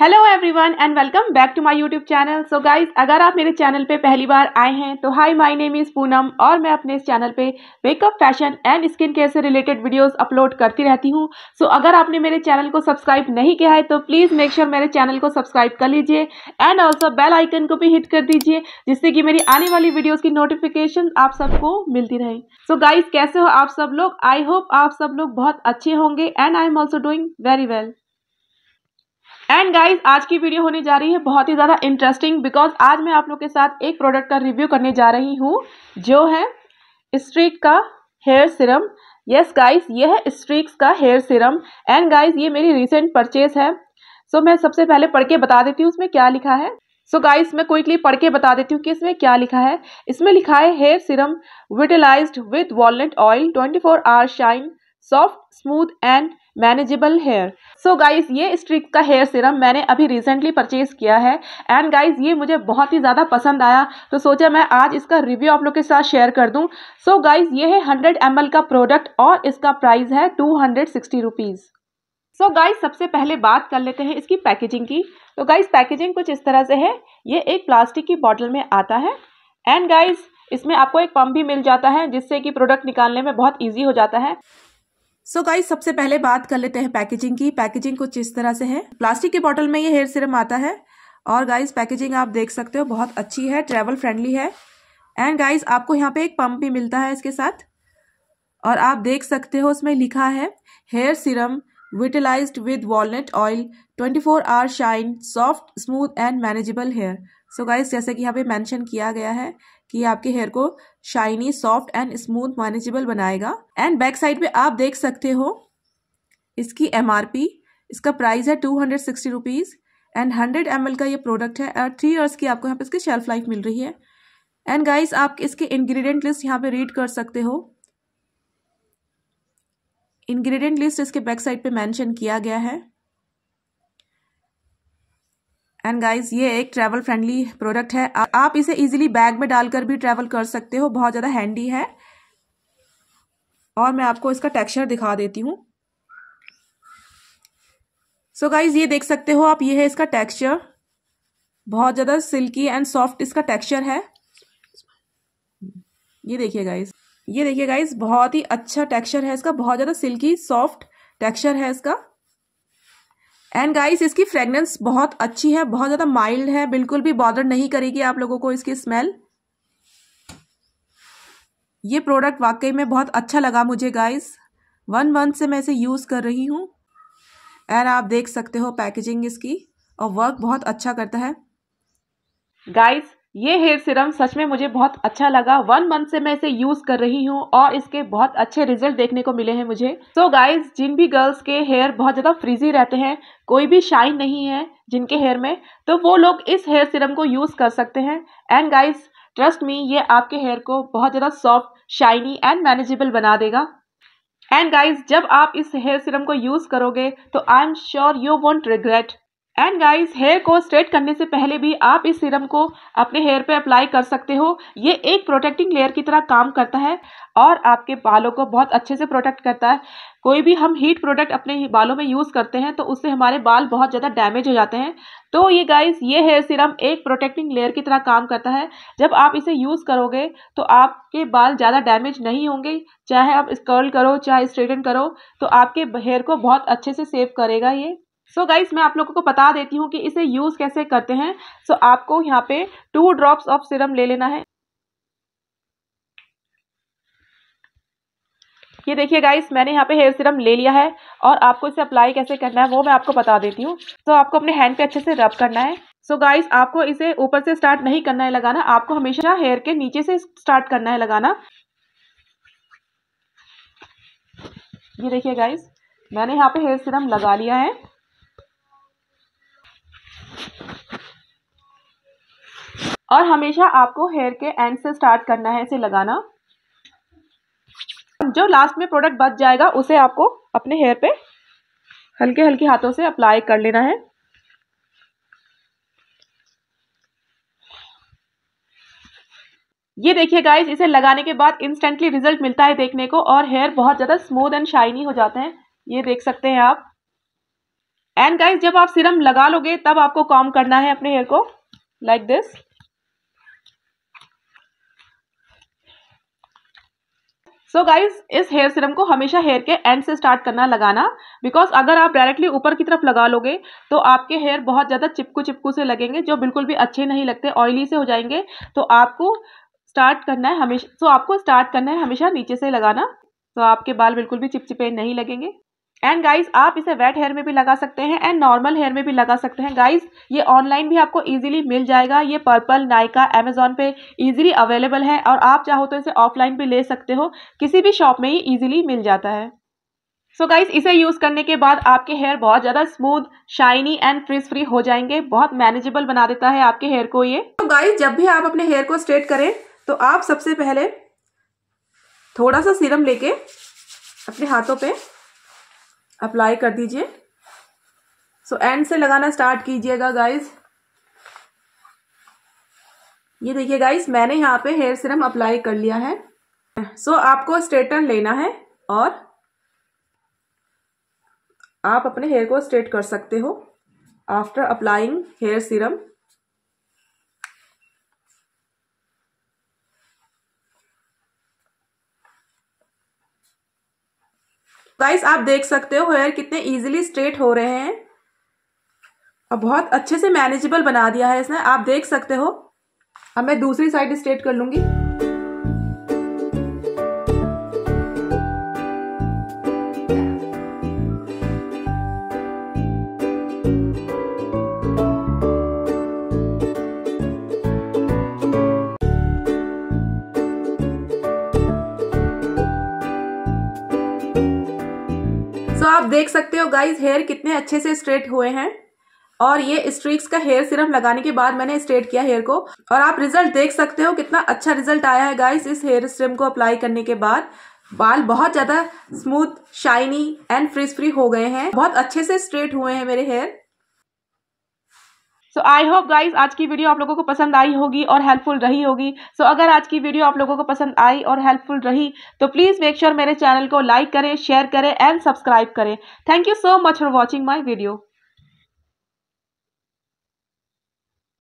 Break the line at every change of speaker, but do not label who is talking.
hello everyone and welcome back to my YouTube channel so guys अगर आप मेरे channel पे पहली बार आए हैं तो hi my name is Poonam और मैं अपने इस चैनल पे makeup fashion and skin care से रिलेटेड वीडियोस अपलोड करती रहती हूँ सो so, अगर आपने मेरे चैनल को सब्सक्राइब नहीं किया है तो प्लीज़ मेक श्योर मेरे चैनल को सब्सक्राइब कर लीजिए एंड ऑल्सो बेल आइकन को भी हिट कर दीजिए जिससे कि मेरी आने वाली वीडियोज़ की नोटिफिकेशन आप सबको मिलती रहे सो so, गाइज कैसे हो आप सब लोग आई होप आप सब लोग बहुत अच्छे होंगे and I am also doing very well and guys आज की वीडियो होने जा रही है बहुत ही ज़्यादा इंटरेस्टिंग बिकॉज आज मैं आप लोग के साथ एक प्रोडक्ट का रिव्यू करने जा रही हूँ जो है स्ट्रीक का हेयर सिरम यस गाइस ये है स्ट्रीक्स का हेयर सिरम एंड गाइस ये मेरी रिसेंट परचेज है सो so, मैं सबसे पहले पढ़ के बता देती हूँ उसमें क्या लिखा है सो so गाइस मैं क्विकली पढ़ के बता देती हूँ कि इसमें क्या लिखा है इसमें लिखा है hair serum vitalized with walnut oil 24 four hour shine soft smooth and manageable hair so guys ये स्ट्रिक का हेयर सिरम मैंने अभी रिसेंटली परचेज किया है एंड गाइज ये मुझे बहुत ही ज़्यादा पसंद आया तो सोचा मैं आज इसका रिव्यू आप लोग के साथ शेयर कर दूँ सो गाइज ये है हंड्रेड एम का प्रोडक्ट और इसका प्राइस है two hundred sixty rupees so guys सबसे पहले बात कर लेते हैं इसकी पैकेजिंग की तो गाइज पैकेजिंग कुछ इस तरह से है ये एक प्लास्टिक की बॉटल में आता है एंड गाइज इसमें आपको एक पंप भी मिल जाता है जिससे कि प्रोडक्ट निकालने में बहुत ईजी हो जाता है सो so गाइस सबसे पहले बात कर लेते हैं पैकेजिंग की पैकेजिंग कुछ इस तरह से है प्लास्टिक की बॉटल में ये हेयर सिरम आता है और गाइस पैकेजिंग आप देख सकते हो बहुत अच्छी है ट्रैवल फ्रेंडली है एंड गाइस आपको यहाँ पे एक पंप भी मिलता है इसके साथ और आप देख सकते हो उसमें लिखा है hair serum vitalized with walnut oil twenty four hour shine soft smooth and manageable hair so guys जैसे कि यहाँ पे मैंशन किया गया है कि आपके हेयर को shiny soft and smooth manageable बनाएगा एंड बैक साइड पे आप देख सकते हो इसकी एमआरपी इसका प्राइस है two hundred sixty rupees and hundred M का ये प्रोडक्ट है और थ्री ईयर्स की आपको यहाँ पे इसकी शेल्फ लाइफ मिल रही है एंड गाइज आप इसके इन्ग्रीडियंट लिस्ट यहाँ पे रीड कर सकते हो इन्ग्रीडियंट लिस्ट इसके बैक साइड पे मेंशन किया गया है एंड गाइज ये एक ट्रैवल फ्रेंडली प्रोडक्ट है आप इसे इजीली बैग में डालकर भी ट्रैवल कर सकते हो बहुत ज़्यादा हैंडी है और मैं आपको इसका टेक्सचर दिखा देती हूँ सो गाइज ये देख सकते हो आप ये है इसका टेक्सचर बहुत ज़्यादा सिल्की एंड सॉफ्ट इसका टेक्सचर है ये देखिए गाइज ये देखिए गाइज बहुत ही अच्छा टेक्सचर है इसका बहुत ज़्यादा सिल्की सॉफ्ट टेक्सचर है इसका एंड गाइस इसकी फ्रेगनेंस बहुत अच्छी है बहुत ज़्यादा माइल्ड है बिल्कुल भी बॉदर नहीं करेगी आप लोगों को इसकी स्मेल ये प्रोडक्ट वाकई में बहुत अच्छा लगा मुझे गाइस वन मंथ से मैं इसे यूज़ कर रही हूँ एंड आप देख सकते हो पैकेजिंग इसकी और वर्क बहुत अच्छा करता है गाइस ये हेयर सीरम सच में मुझे बहुत अच्छा लगा वन मंथ से मैं इसे यूज कर रही हूँ और इसके बहुत अच्छे रिजल्ट देखने को मिले हैं मुझे सो so गाइज जिन भी गर्ल्स के हेयर बहुत ज़्यादा फ्रीजी रहते हैं कोई भी शाइन नहीं है जिनके हेयर में तो वो लोग इस हेयर सीरम को यूज़ कर सकते हैं एंड गाइज ट्रस्ट मी ये आपके हेयर को बहुत ज़्यादा सॉफ्ट शाइनी एंड मैनेजेबल बना देगा एंड गाइज जब आप इस हेयर सीरम को यूज़ करोगे तो I am sure you won't regret and guys hair को स्ट्रेट करने से पहले भी आप इस सीरम को अपने हेयर पे अप्लाई कर सकते हो ये एक प्रोटेक्टिंग लेयर की तरह काम करता है और आपके बालों को बहुत अच्छे से प्रोटेक्ट करता है कोई भी हम हीट प्रोडक्ट अपने बालों में यूज़ करते हैं तो उससे हमारे बाल बहुत ज़्यादा डैमेज हो जाते हैं तो ये गाइस ये हेयर सीरम एक प्रोटेक्टिंग लेयर की तरह काम करता है जब आप इसे यूज़ करोगे तो आपके बाल ज़्यादा डैमेज नहीं होंगे चाहे आप कर्ल करो चाहे स्ट्रेटन करो तो आपके हेयर को बहुत अच्छे से सेव करेगा ये सो so गाइज मैं आप लोगों को बता देती हूँ कि इसे यूज़ कैसे करते हैं सो so आपको यहाँ पे टू ड्रॉप्स ऑफ सिरम ले लेना है ये देखिए गाइस मैंने यहाँ पे हेयर सिरम ले लिया है और आपको इसे अप्लाई कैसे करना है वो मैं आपको बता देती हूँ तो so, आपको अपने हैंड पे अच्छे से रब करना है सो so गाइस आपको इसे ऊपर से स्टार्ट नहीं करना है लगाना आपको हमेशा हेयर के नीचे से स्टार्ट करना है लगाना ये देखिए गाइस मैंने यहाँ पे हेयर सिरम लगा लिया है और हमेशा आपको हेयर के एंड से स्टार्ट करना है इसे लगाना जो लास्ट में प्रोडक्ट बच जाएगा उसे आपको अपने हेयर पे हल्के हल्के हाथों से अप्लाई कर लेना है ये देखिए गाइस इसे लगाने के बाद इंस्टेंटली रिजल्ट मिलता है देखने को और हेयर बहुत ज़्यादा स्मूथ एंड शाइनी हो जाते हैं ये देख सकते हैं आप एंड गाइस जब आप सिरम लगा लोगे तब आपको कॉम करना है अपने हेयर को like like this so so guys इस हेयर सिरम को हमेशा हेयर के एंड से स्टार्ट करना लगाना बिकॉज अगर आप डायरेक्टली ऊपर की तरफ लगा लोगे तो आपके हेयर बहुत ज़्यादा चिपकू चिपकू से लगेंगे जो बिल्कुल भी अच्छे नहीं लगते ऑयली से हो जाएंगे तो आपको स्टार्ट करना है हमेशा सो so आपको स्टार्ट करना है हमेशा नीचे से लगाना तो so आपके बाल बिल्कुल भी चिपचिपे नहीं लगेंगे एंड गाइज आप इसे वेट हेयर में भी लगा सकते हैं एंड नॉर्मल हेयर में भी लगा सकते हैं गाइज ये ऑनलाइन भी आपको ईजिली मिल जाएगा ये पर्पल नाइका अमेजोन पे ईजिली अवेलेबल है और आप चाहो तो इसे ऑफलाइन भी ले सकते हो किसी भी शॉप में ही ईजिली मिल जाता है सो so गाइज इसे यूज़ करने के बाद आपके हेयर बहुत ज़्यादा smooth shiny and frizz free हो जाएंगे बहुत मैनेजेबल बना देता है आपके हेयर को ये तो so गाइज जब भी आप अपने हेयर को स्ट्रेट करें तो आप सबसे पहले थोड़ा सा सीरम लेके अपने हाथों पे अप्लाई कर दीजिए सो एंड से लगाना स्टार्ट कीजिएगा गाइज ये देखिए गाइज मैंने यहाँ पे हेयर सीरम अप्लाई कर लिया है सो so, आपको स्ट्रेटन लेना है और आप अपने हेयर को स्ट्रेट कर सकते हो after applying hair serum guys आप देख सकते हो हेयर कितने इजीली स्ट्रेट हो रहे हैं और बहुत अच्छे से मैनेजेबल बना दिया है इसने आप देख सकते हो अब मैं दूसरी साइड स्ट्रेट कर लूंगी तो आप देख सकते हो गाइज हेयर कितने अच्छे से स्ट्रेट हुए हैं और ये स्ट्रिक्स का हेयर सिरम लगाने के बाद मैंने स्ट्रेट किया हेयर को और आप रिजल्ट देख सकते हो कितना अच्छा रिजल्ट आया है गाइस इस हेयर स्ट्रिम को अप्लाई करने के बाद बाल बहुत ज्यादा smooth shiny and frizz free हो गए हैं बहुत अच्छे से स्ट्रेट हुए हैं मेरे hair so I hope guys आज की वीडियो आप लोगों को पसंद आई होगी और हेल्पफुल रही होगी सो so, अगर आज की वीडियो आप लोगों को पसंद आई और हेल्पफुल रही तो प्लीज़ मेक श्योर मेरे चैनल को लाइक करें शेयर करें एंड सब्सक्राइब करें thank you so much for watching my video